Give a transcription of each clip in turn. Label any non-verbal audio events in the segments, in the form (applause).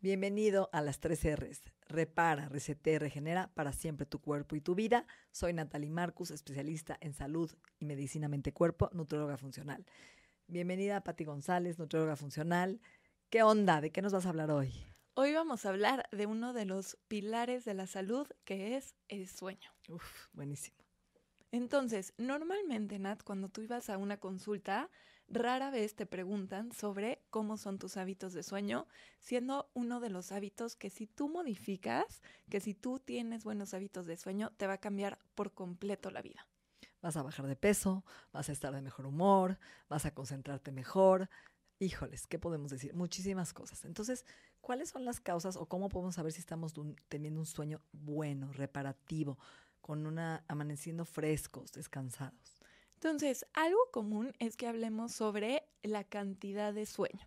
Bienvenido a las tres R's. Repara, recete, regenera para siempre tu cuerpo y tu vida. Soy Natalie Marcus, especialista en salud y medicina mente-cuerpo, nutróloga funcional. Bienvenida a Pati González, nutróloga funcional. ¿Qué onda? ¿De qué nos vas a hablar hoy? Hoy vamos a hablar de uno de los pilares de la salud que es el sueño. Uf, buenísimo. Entonces, normalmente, Nat, cuando tú ibas a una consulta, rara vez te preguntan sobre cómo son tus hábitos de sueño, siendo uno de los hábitos que si tú modificas, que si tú tienes buenos hábitos de sueño, te va a cambiar por completo la vida. Vas a bajar de peso, vas a estar de mejor humor, vas a concentrarte mejor. Híjoles, ¿qué podemos decir? Muchísimas cosas. Entonces, ¿cuáles son las causas o cómo podemos saber si estamos teniendo un sueño bueno, reparativo? con una amaneciendo frescos, descansados. Entonces, algo común es que hablemos sobre la cantidad de sueño,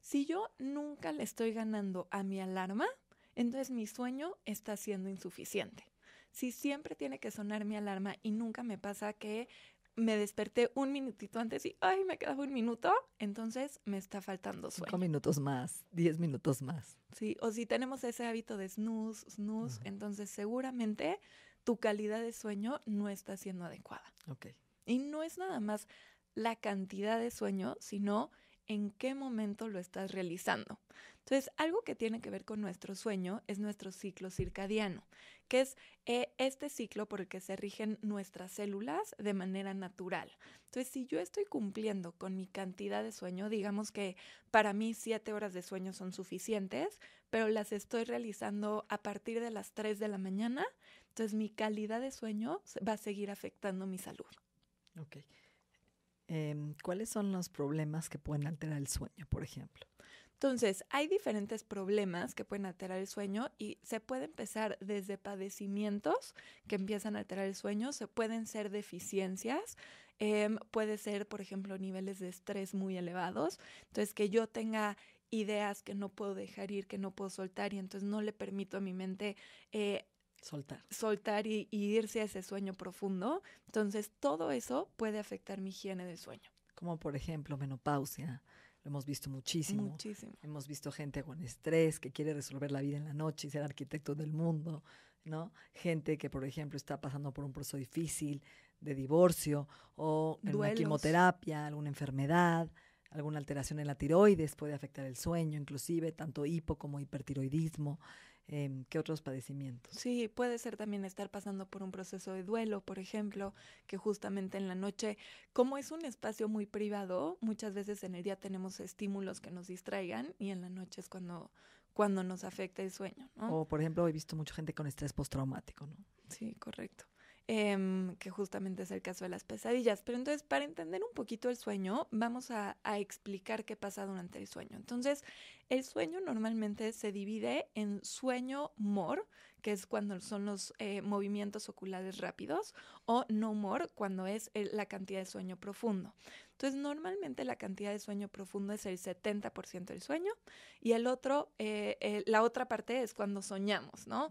Si yo nunca le estoy ganando a mi alarma, entonces mi sueño está siendo insuficiente. Si siempre tiene que sonar mi alarma y nunca me pasa que me desperté un minutito antes y, ay, me quedaba un minuto, entonces me está faltando sueño. Cinco minutos más, diez minutos más. Sí, o si tenemos ese hábito de snooze, snooze, entonces seguramente tu calidad de sueño no está siendo adecuada. Okay. Y no es nada más la cantidad de sueño, sino en qué momento lo estás realizando. Entonces, algo que tiene que ver con nuestro sueño es nuestro ciclo circadiano, que es eh, este ciclo por el que se rigen nuestras células de manera natural. Entonces, si yo estoy cumpliendo con mi cantidad de sueño, digamos que para mí siete horas de sueño son suficientes, pero las estoy realizando a partir de las tres de la mañana, entonces mi calidad de sueño va a seguir afectando mi salud. Ok. Em, ¿Cuáles son los problemas que pueden alterar el sueño, por ejemplo? Entonces, hay diferentes problemas que pueden alterar el sueño y se puede empezar desde padecimientos que empiezan a alterar el sueño, se pueden ser deficiencias, em, puede ser, por ejemplo, niveles de estrés muy elevados, entonces que yo tenga ideas que no puedo dejar ir, que no puedo soltar y entonces no le permito a mi mente... Eh, Soltar. Soltar y, irse a ese sueño profundo. Entonces, todo eso puede afectar mi higiene del sueño. Como por ejemplo, menopausia. Lo hemos visto muchísimo. Muchísimo. Hemos visto gente con estrés que quiere resolver la vida en la noche y ser arquitecto del mundo, ¿no? Gente que, por ejemplo, está pasando por un proceso difícil de divorcio o en una quimioterapia, alguna enfermedad, alguna alteración en la tiroides puede afectar el sueño, inclusive tanto hipo como hipertiroidismo eh, em, que otros padecimientos. Sí, puede ser también estar pasando por un proceso de duelo, por ejemplo, que justamente en la noche, como es un espacio muy privado, muchas veces en el día tenemos estímulos que nos distraigan y en la noche es cuando, cuando nos afecta el sueño. ¿no? O, por ejemplo, he visto mucha gente con estrés postraumático, ¿no? Sí, correcto. Em, que justamente es el caso de las pesadillas. Pero entonces, para entender un poquito el sueño, vamos a, explicar qué pasa durante el sueño. Entonces, el sueño normalmente se divide en sueño mor, que es cuando son los eh, movimientos oculares rápidos, o no mor, cuando es la cantidad de sueño profundo. Entonces, normalmente la cantidad de sueño profundo es el 70% del sueño y el otro, eh, eh, la otra parte es cuando soñamos, ¿no?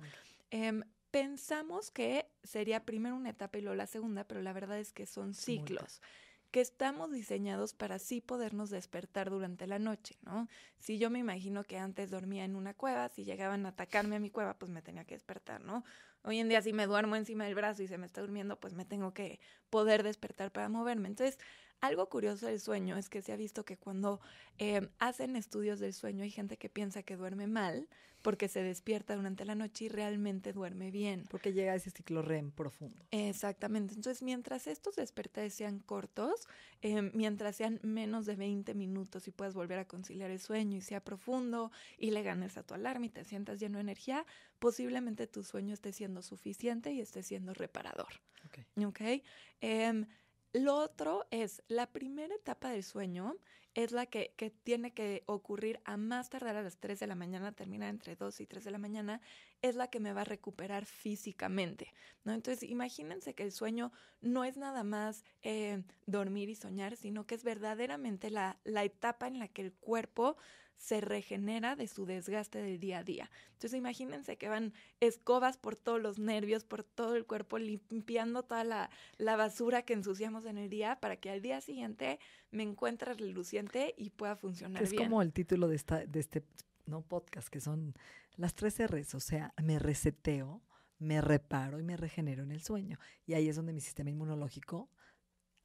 Em, pensamos que sería primero una etapa y luego la segunda, pero la verdad es que son ciclos que estamos diseñados para sí podernos despertar durante la noche, ¿no? Si yo me imagino que antes dormía en una cueva, si llegaban a atacarme a mi cueva, pues me tenía que despertar, ¿no? Hoy en día si me duermo encima del brazo y se me está durmiendo, pues me tengo que poder despertar para moverme. Entonces, algo curioso del sueño es que se ha visto que cuando em, hacen estudios del sueño hay gente que piensa que duerme mal porque se despierta durante la noche y realmente duerme bien. Porque llega a ese ciclo REM profundo. Exactamente. Entonces, mientras estos despertares sean cortos, em, mientras sean menos de 20 minutos y puedas volver a conciliar el sueño y sea profundo y le ganes a tu alarma y te sientas lleno de energía, posiblemente tu sueño esté siendo suficiente y esté siendo reparador. Ok. okay? Em, lo otro es, la primera etapa del sueño es la que, tiene que ocurrir a más tardar a las 3 de la mañana, termina entre 2 y 3 de la mañana, es la que me va a recuperar físicamente, ¿no? Entonces, imagínense que el sueño no es nada más eh, dormir y soñar, sino que es verdaderamente la, la etapa en la que el cuerpo se regenera de su desgaste del día a día. Entonces imagínense que van escobas por todos los nervios, por todo el cuerpo, limpiando toda la, la basura que ensuciamos en el día para que al día siguiente me encuentre reluciente y pueda funcionar. Es como el título de, esta, de este no podcast, que son las tres R's, o sea, me reseteo, me reparo y me regenero en el sueño. Y ahí es donde mi sistema inmunológico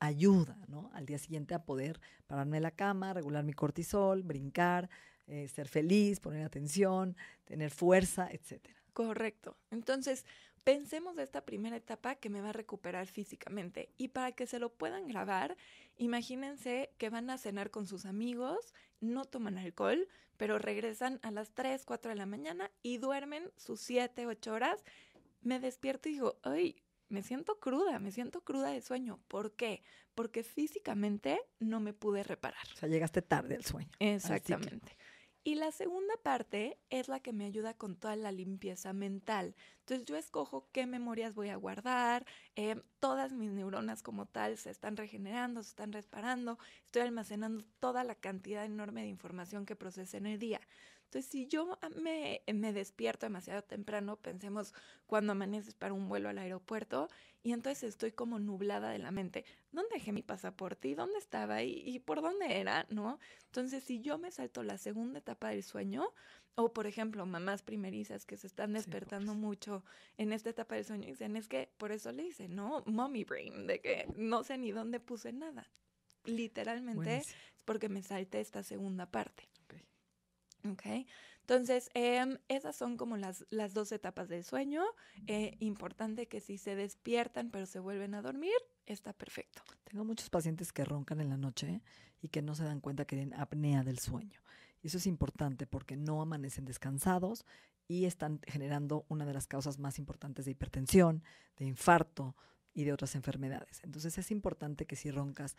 ayuda, ¿no? Al día siguiente a poder pararme la cama, regular mi cortisol, brincar, eh, ser feliz, poner atención, tener fuerza, etc. Correcto. Entonces, pensemos de esta primera etapa que me va a recuperar físicamente. Y para que se lo puedan grabar, imagínense que van a cenar con sus amigos, no toman alcohol, pero regresan a las 3, 4 de la mañana y duermen sus 7, 8 horas. Me despierto y digo, ay, me siento cruda, me siento cruda de sueño. ¿Por qué? Porque físicamente no me pude reparar. O sea, llegaste tarde al sueño. Exactamente. Y la segunda parte es la que me ayuda con toda la limpieza mental. Entonces yo escojo qué memorias voy a guardar, eh, todas mis neuronas como tal se están regenerando, se están reparando, estoy almacenando toda la cantidad enorme de información que procesé en el día. Entonces, si yo me, despierto demasiado temprano, pensemos cuando amaneces para un vuelo al aeropuerto, y entonces estoy como nublada de la mente. ¿Dónde dejé mi pasaporte? ¿Y dónde estaba? ¿Y, por dónde era? ¿No? Entonces, si yo me salto la segunda etapa del sueño, o por ejemplo, mamás primerizas que se están despertando mucho en esta etapa del sueño, dicen, es que por eso le dicen, ¿no? Mommy brain, de que no sé ni dónde puse nada literalmente es porque me salte esta segunda parte. Ok. Entonces, em, esas son como las, las dos etapas del sueño. Eh, importante que si se despiertan pero se vuelven a dormir, está perfecto. Tengo muchos pacientes que roncan en la noche y que no se dan cuenta que tienen apnea del sueño. Y eso es importante porque no amanecen descansados y están generando una de las causas más importantes de hipertensión, de infarto, y de otras enfermedades. Entonces es importante que si roncas,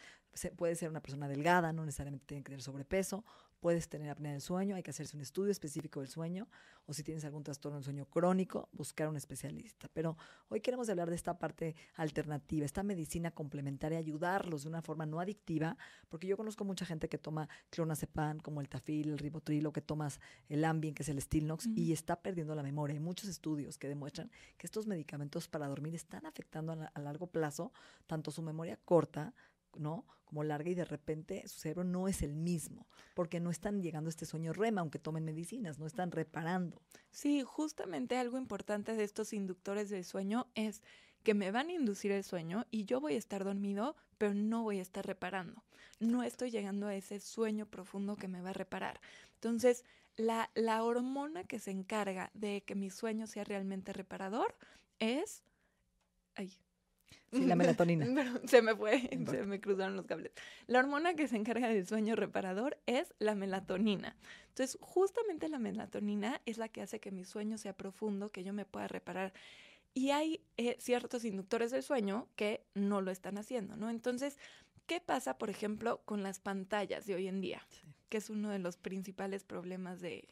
puede ser una persona delgada, no necesariamente tiene que tener sobrepeso, puedes tener apnea del sueño, hay que hacerse un estudio específico del sueño, o si tienes algún trastorno del sueño crónico, buscar a un especialista. Pero hoy queremos hablar de esta parte alternativa, esta medicina complementaria, ayudarlos de una forma no adictiva, porque yo conozco mucha gente que toma clonazepam, como el tafil, el ribotrilo, que tomas el Ambien, que es el Stilnox, y está perdiendo la memoria. Hay muchos estudios que demuestran que estos medicamentos para dormir están afectando a largo plazo tanto su memoria corta, ¿no? Como larga y de repente su cerebro no es el mismo, porque no están llegando a este sueño rema, aunque tomen medicinas, no están reparando. Sí, justamente algo importante de estos inductores del sueño es que me van a inducir el sueño y yo voy a estar dormido, pero no voy a estar reparando. No estoy llegando a ese sueño profundo que me va a reparar. Entonces, la, la hormona que se encarga de que mi sueño sea realmente reparador es... Ay, Sí, la melatonina. (laughs) se me fue, se me cruzaron los cables. La hormona que se encarga del sueño reparador es la melatonina. Entonces, justamente la melatonina es la que hace que mi sueño sea profundo, que yo me pueda reparar. Y hay eh, ciertos inductores del sueño que no lo están haciendo, ¿no? Entonces, ¿qué pasa, por ejemplo, con las pantallas de hoy en día? Que es uno de los principales problemas de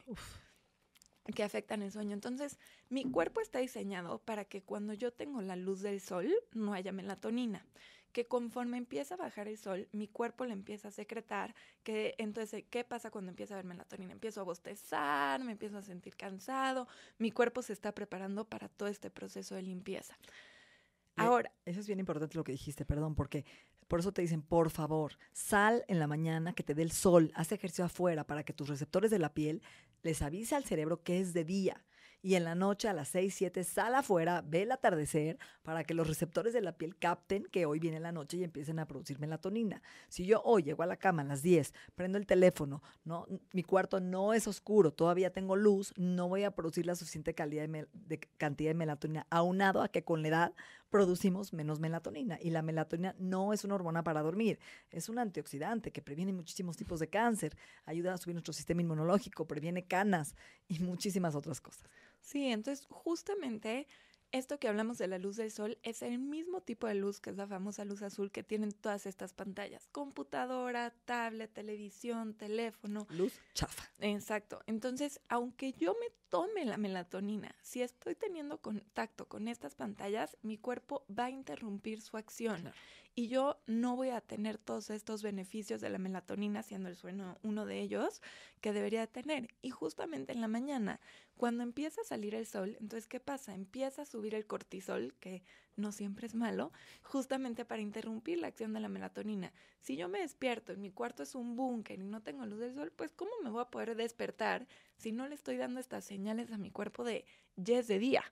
que afectan el sueño. Entonces, mi cuerpo está diseñado para que cuando yo tengo la luz del sol no haya melatonina, que conforme empieza a bajar el sol, mi cuerpo le empieza a secretar, que entonces, ¿qué pasa cuando empieza a haber melatonina? Empiezo a bostezar, me empiezo a sentir cansado, mi cuerpo se está preparando para todo este proceso de limpieza. Eh, Ahora. Eso es bien importante lo que dijiste, perdón, porque por eso te dicen, por favor, sal en la mañana que te dé el sol, haz ejercicio afuera para que tus receptores de la piel les avise al cerebro que es de día. Y en la noche a las 6, 7, sal afuera, ve el atardecer para que los receptores de la piel capten que hoy viene la noche y empiecen a producir melatonina. Si yo hoy llego a la cama a las 10, prendo el teléfono, ¿no? mi cuarto no es oscuro, todavía tengo luz, no voy a producir la suficiente cantidad de melatonina, aunado a que con la edad producimos menos melatonina. Y la melatonina no es una hormona para dormir, es un antioxidante que previene muchísimos tipos de cáncer, ayuda a subir nuestro sistema inmunológico, previene canas y muchísimas otras cosas. Sí, entonces justamente esto que hablamos de la luz del sol es el mismo tipo de luz que es la famosa luz azul que tienen todas estas pantallas. Computadora, tablet, televisión, teléfono. Luz chafa. Exacto. Entonces, aunque yo me tome la melatonina, si estoy teniendo contacto con estas pantallas, mi cuerpo va a interrumpir su acción y yo no voy a tener todos estos beneficios de la melatonina, siendo el sueño uno de ellos, que debería tener. Y justamente en la mañana, cuando empieza a salir el sol, entonces, ¿qué pasa? Empieza a subir el cortisol, que no siempre es malo, justamente para interrumpir la acción de la melatonina. Si yo me despierto y mi cuarto es un búnker y no tengo luz del sol, pues ¿cómo me voy a poder despertar si no le estoy dando estas señales a mi cuerpo de ya es de día?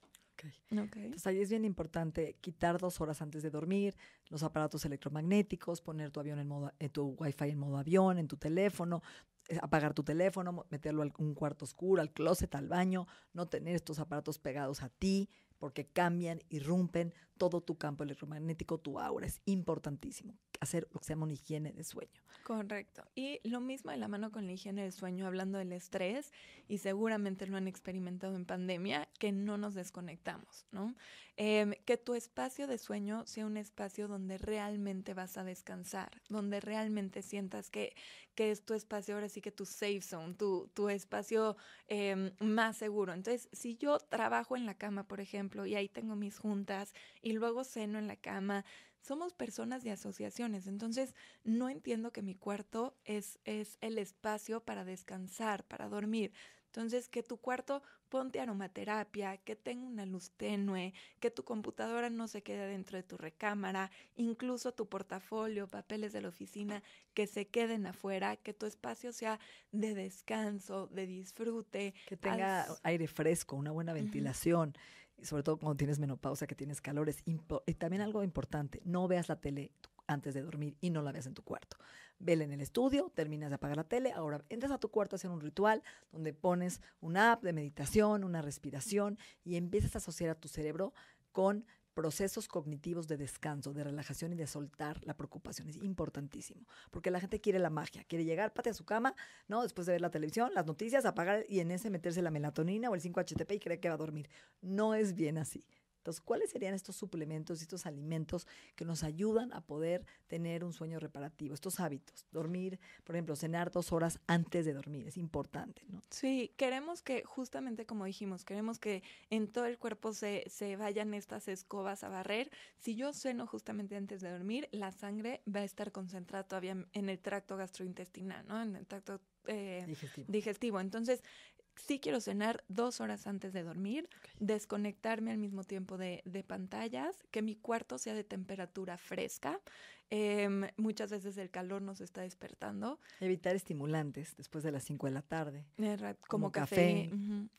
Entonces ahí es bien importante quitar dos horas antes de dormir, los aparatos electromagnéticos, poner tu avión en modo, eh, tu wifi en modo avión, en tu teléfono, eh, apagar tu teléfono, meterlo en un cuarto oscuro, al closet, al baño, no tener estos aparatos pegados a ti, porque cambian, irrumpen todo tu campo electromagnético, tu aura. Es importantísimo hacer lo que se llama higiene de sueño. Correcto. Y lo mismo de la mano con la higiene del sueño, hablando del estrés, y seguramente lo han experimentado en pandemia, que no nos desconectamos, ¿no? Em, que tu espacio de sueño sea un espacio donde realmente vas a descansar, donde realmente sientas que, que es tu espacio, ahora sí que tu safe zone, tu, espacio em, más seguro. Entonces, si yo trabajo en la cama, por ejemplo, y ahí tengo mis juntas y luego ceno en la cama, somos personas de asociaciones, entonces no entiendo que mi cuarto es, es el espacio para descansar, para dormir. Entonces, que tu cuarto ponte aromaterapia, que tenga una luz tenue, que tu computadora no se quede dentro de tu recámara, incluso tu portafolio, papeles de la oficina, que se queden afuera, que tu espacio sea de descanso, de disfrute. Que tenga aire fresco, una buena ventilación. sobre todo cuando tienes menopausa, que tienes calores. y también algo importante, no veas la tele antes de dormir y no la veas en tu cuarto. Vela en el estudio, terminas de apagar la tele, ahora entras a tu cuarto a hacer un ritual donde pones una app de meditación, una respiración y empiezas a asociar a tu cerebro con procesos cognitivos de descanso, de relajación y de soltar la preocupación. Es importantísimo, porque la gente quiere la magia, quiere llegar, pate a su cama, ¿no? Después de ver la televisión, las noticias, apagar y en ese meterse la melatonina o el 5-HTP y creer que va a dormir. No es bien así. Entonces, ¿cuáles serían estos suplementos y estos alimentos que nos ayudan a poder tener un sueño reparativo? Estos hábitos, dormir, por ejemplo, cenar dos horas antes de dormir, es importante, ¿no? Sí, queremos que, justamente como dijimos, queremos que en todo el cuerpo se, se vayan estas escobas a barrer. Si yo ceno justamente antes de dormir, la sangre va a estar concentrada todavía en el tracto gastrointestinal, ¿no? En el tracto eh, digestivo. digestivo. Entonces, sí quiero cenar dos horas antes de dormir, desconectarme al mismo tiempo de, de, pantallas, que mi cuarto sea de temperatura fresca, Em, muchas veces el calor nos está despertando. Evitar estimulantes después de las 5 de la tarde. Como, café,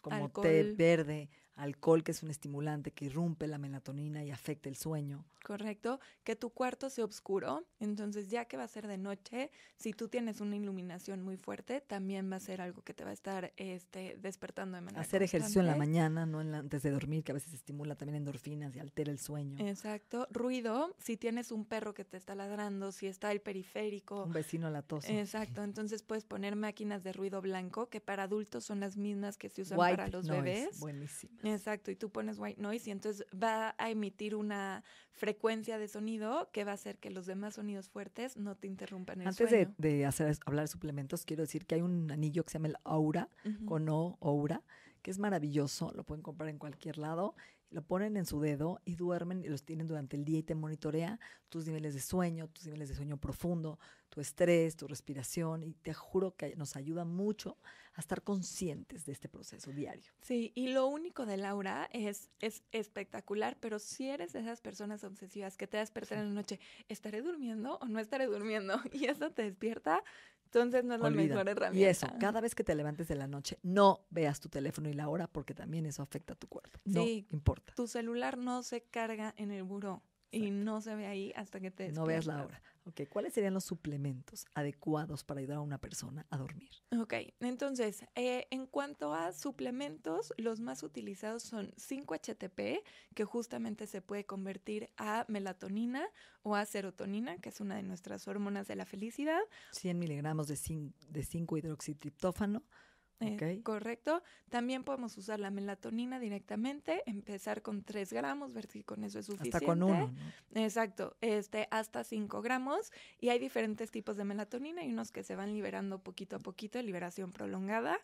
como té verde, alcohol que es un estimulante que irrumpe la melatonina y afecta el sueño. Correcto, que tu cuarto sea oscuro, entonces ya que va a ser de noche, si tú tienes una iluminación muy fuerte, también va a ser algo que te va a estar este, despertando de manera Hacer ejercicio en la mañana, no en antes de dormir, que a veces estimula también endorfinas y altera el sueño. Exacto, ruido, si tienes un perro que te está ladrando, si está el periférico. Un vecino la tos Exacto, (laughs) entonces puedes poner máquinas de ruido blanco que para adultos son las mismas que se usan para los bebés. Buenísimo. Exacto, y tú pones white noise y entonces va a emitir una frecuencia de sonido que va a hacer que los demás sonidos fuertes no te interrumpan el Antes De, hacer, hablar de suplementos, quiero decir que hay un anillo que se llama el Aura, con O, Aura, que es maravilloso, lo pueden comprar en cualquier lado lo ponen en su dedo y duermen y los tienen durante el día y te monitorea tus niveles de sueño, tus niveles de sueño profundo, tu estrés, tu respiración y te juro que nos ayuda mucho a estar conscientes de este proceso diario. Sí, y lo único de Laura es, es espectacular, pero si eres de esas personas obsesivas que te despiertan en la noche, ¿estaré durmiendo o no estaré durmiendo? (laughs) Y eso te despierta entonces no es la mejor herramienta. Y eso, cada vez que te levantes de la noche, no veas tu teléfono y la hora porque también eso afecta a tu cuerpo. No importa. Tu celular no se carga en el buró y no se ve ahí hasta que te... Despiertas. No veas la hora. ¿cuáles serían los suplementos adecuados para ayudar a una persona a dormir? Ok, entonces, eh, en cuanto a suplementos, los más utilizados son 5-HTP, que justamente se puede convertir a melatonina o a serotonina, que es una de nuestras hormonas de la felicidad. 100 miligramos de, de 5-hidroxitriptófano eh, correcto. También podemos usar la melatonina directamente, empezar con 3 gramos, ver si con eso es suficiente. Hasta con uno. Exacto, este, hasta 5 gramos. Y hay diferentes tipos de melatonina Hay unos que se van liberando poquito a poquito, liberación prolongada.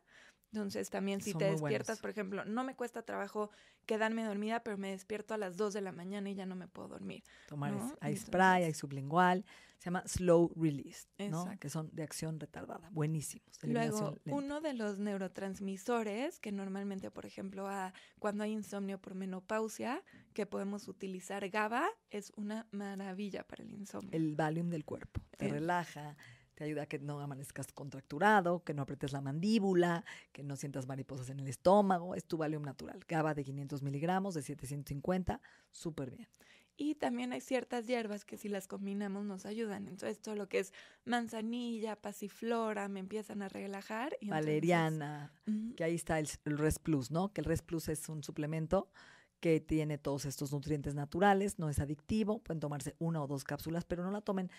Entonces también si te despiertas, por ejemplo, no me cuesta trabajo quedarme dormida, pero me despierto a las 2 de la mañana y ya no me puedo dormir. Tomar hay spray, hay sublingual, se llama slow release, ¿no? que son de acción retardada, buenísimos. Luego, uno de los neurotransmisores que normalmente, por ejemplo, a, cuando hay insomnio por menopausia, que podemos utilizar GABA, es una maravilla para el insomnio. El Valium del cuerpo, te em, relaja, te ayuda a que no amanezcas contracturado, que no apretes la mandíbula, que no sientas mariposas en el estómago. Es tu Valium natural. Cava de 500 miligramos, de 750, súper bien. Y también hay ciertas hierbas que si las combinamos nos ayudan. Entonces todo lo que es manzanilla, pasiflora, me empiezan a relajar. Valeriana, que ahí está el, el Res Plus, ¿no? Que el Res Plus es un suplemento que tiene todos estos nutrientes naturales, no es adictivo, pueden tomarse una o dos cápsulas, pero no la tomen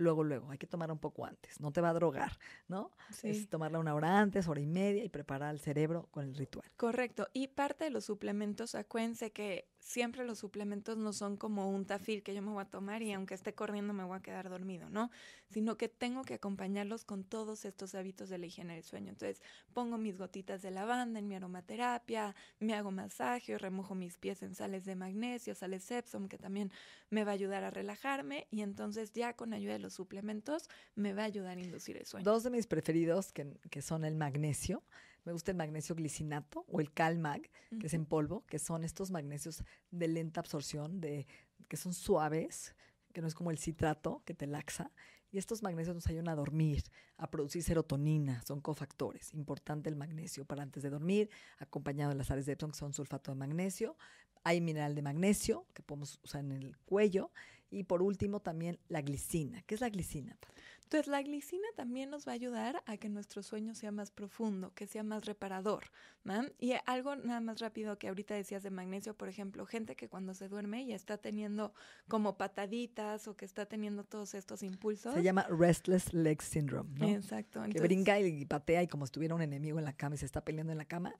luego, luego. Hay que tomar un poco antes. No te va a drogar, ¿no? Es tomarla una hora antes, hora y media y preparar el cerebro con el ritual. Correcto. Y parte de los suplementos, acuérdense que siempre los suplementos no son como un tafil que yo me voy a tomar y aunque esté corriendo me voy a quedar dormido, ¿no? Sino que tengo que acompañarlos con todos estos hábitos de la higiene del sueño. Entonces, pongo mis gotitas de lavanda en mi aromaterapia, me hago masaje, remojo mis pies en sales de magnesio, sales Epsom, que también me va a ayudar a relajarme y entonces ya con ayuda de los suplementos me va a ayudar a inducir el sueño. Dos de mis preferidos que, que son el magnesio me gusta el magnesio glicinato o el Calmag, que es en polvo, que son estos magnesios de lenta absorción, de, que son suaves, que no es como el citrato que te laxa. Y estos magnesios nos ayudan a dormir, a producir serotonina, son cofactores. Importante el magnesio para antes de dormir, acompañado de las sales de Epsom, que son sulfato de magnesio. Hay mineral de magnesio que podemos usar en el cuello. Y por último, también la glicina. ¿Qué es la glicina? Entonces, pues, la glicina también nos va a ayudar a que nuestro sueño sea más profundo, que sea más reparador. Y algo nada más rápido que ahorita decías de magnesio, por ejemplo, gente que cuando se duerme ya está teniendo como pataditas o que está teniendo todos estos impulsos. Se llama restless leg syndrome, ¿no? Exacto. que brinca y patea y como estuviera un enemigo en la cama y se está peleando en la cama.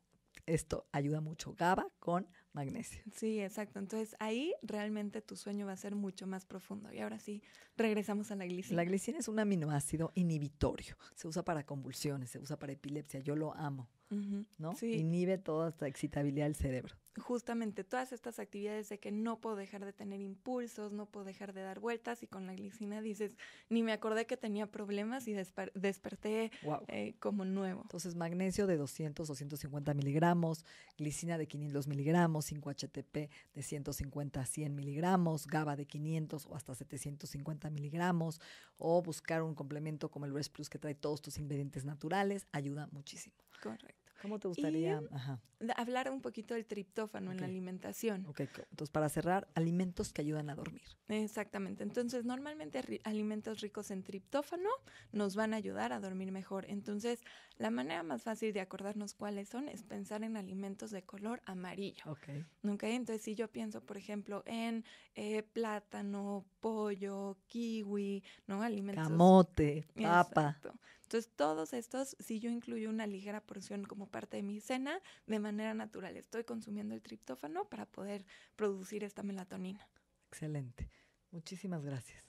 Esto ayuda mucho. GABA con magnesio. Sí, exacto. Entonces ahí realmente tu sueño va a ser mucho más profundo. Y ahora sí, regresamos a la glicina. La glicina es un aminoácido inhibitorio. Se usa para convulsiones, se usa para epilepsia. Yo lo amo, ¿no? Inhibe toda esta excitabilidad del cerebro justamente todas estas actividades de que no puedo dejar de tener impulsos, no puedo dejar de dar vueltas y con la glicina dices, ni me acordé que tenía problemas y desperté eh, como nuevo. Entonces magnesio de 200, o 250 miligramos, glicina de 500 miligramos, 5-HTP de 150 a 100 miligramos, GABA de 500 o hasta 750 miligramos o buscar un complemento como el Rest Plus que trae todos tus ingredientes naturales ayuda muchísimo. Correcto. ¿Cómo te gustaría hablar un poquito del triptófano en la alimentación? Ok, entonces para cerrar, alimentos que ayudan a dormir. Exactamente, entonces normalmente alimentos ricos en triptófano nos van a ayudar a dormir mejor. Entonces, la manera más fácil de acordarnos cuáles son es pensar en alimentos de color amarillo. Ok. Entonces, si yo pienso, por ejemplo, en eh, plátano, pollo, kiwi, ¿no? Alimentos. Camote, papa. Entonces, todos estos, si yo incluyo una ligera porción como parte de mi cena, de manera natural estoy consumiendo el triptófano para poder producir esta melatonina. Excelente. Muchísimas gracias.